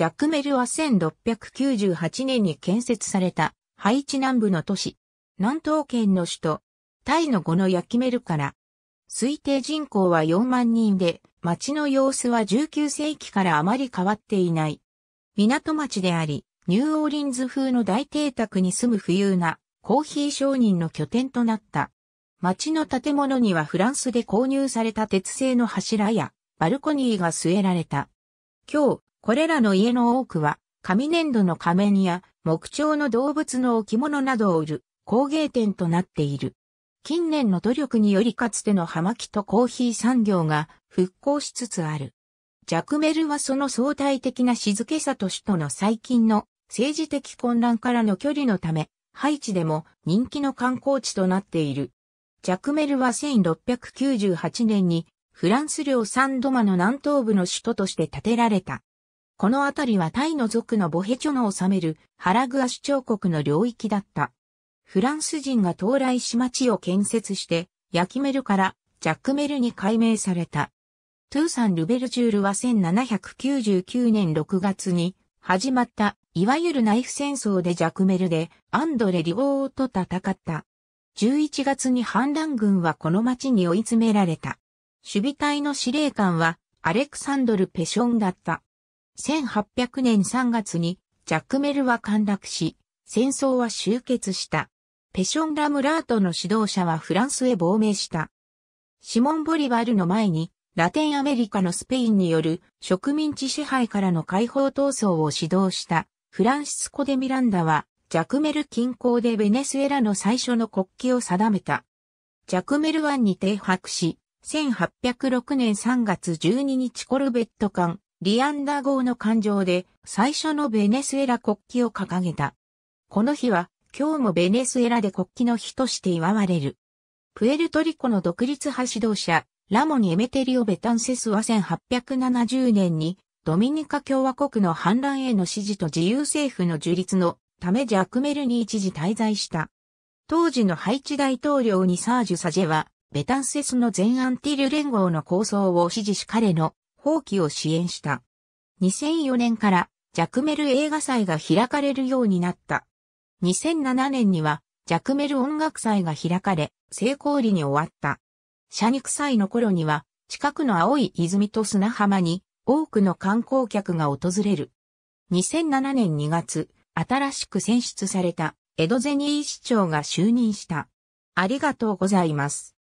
ジャックメルは1698年に建設されたハイチ南部の都市、南東圏の首都、タイの語のヤキメルから、推定人口は4万人で、町の様子は19世紀からあまり変わっていない。港町であり、ニューオーリンズ風の大邸宅に住む富裕なコーヒー商人の拠点となった。町の建物にはフランスで購入された鉄製の柱やバルコニーが据えられた。今日、これらの家の多くは、紙粘土の仮面や木彫の動物の置物などを売る工芸店となっている。近年の努力によりかつての葉巻とコーヒー産業が復興しつつある。ジャクメルはその相対的な静けさと首都の最近の政治的混乱からの距離のため、ハイチでも人気の観光地となっている。ジャクメルは1698年にフランス領サンドマの南東部の首都として建てられたこの辺りはタイの族のボヘチョの治めるハラグア主張国の領域だった。フランス人が到来し町を建設して、ヤキメルからジャックメルに改名された。トゥーサン・ルベルジュールは1799年6月に始まった、いわゆるナイフ戦争でジャックメルでアンドレ・リオーと戦った。11月に反乱軍はこの町に追い詰められた。守備隊の司令官はアレクサンドル・ペションだった。1800年3月にジャックメルは陥落し、戦争は終結した。ペション・ラムラートの指導者はフランスへ亡命した。シモン・ボリバルの前に、ラテンアメリカのスペインによる植民地支配からの解放闘争を指導したフランシスコ・デ・ミランダは、ジャクメル近郊でベネスエラの最初の国旗を定めた。ジャクメル湾に停泊し、1806年3月12日コルベット艦リアンダ号の艦上で最初のベネスエラ国旗を掲げた。この日は今日もベネスエラで国旗の日として祝われる。プエルトリコの独立派指導者、ラモン・エメテリオ・ベタンセスは1870年にドミニカ共和国の反乱への支持と自由政府の樹立のためジャクメルに一時滞在した。当時のハイチ大統領にサージュ・サジェは、ベタンセスの全アンティル連合の構想を支持し彼の放棄を支援した。2004年からジャクメル映画祭が開かれるようになった。2007年にはジャクメル音楽祭が開かれ、成功裏に終わった。社肉祭の頃には、近くの青い泉と砂浜に多くの観光客が訪れる。2007年2月、新しく選出された江戸ゼニー市長が就任した。ありがとうございます。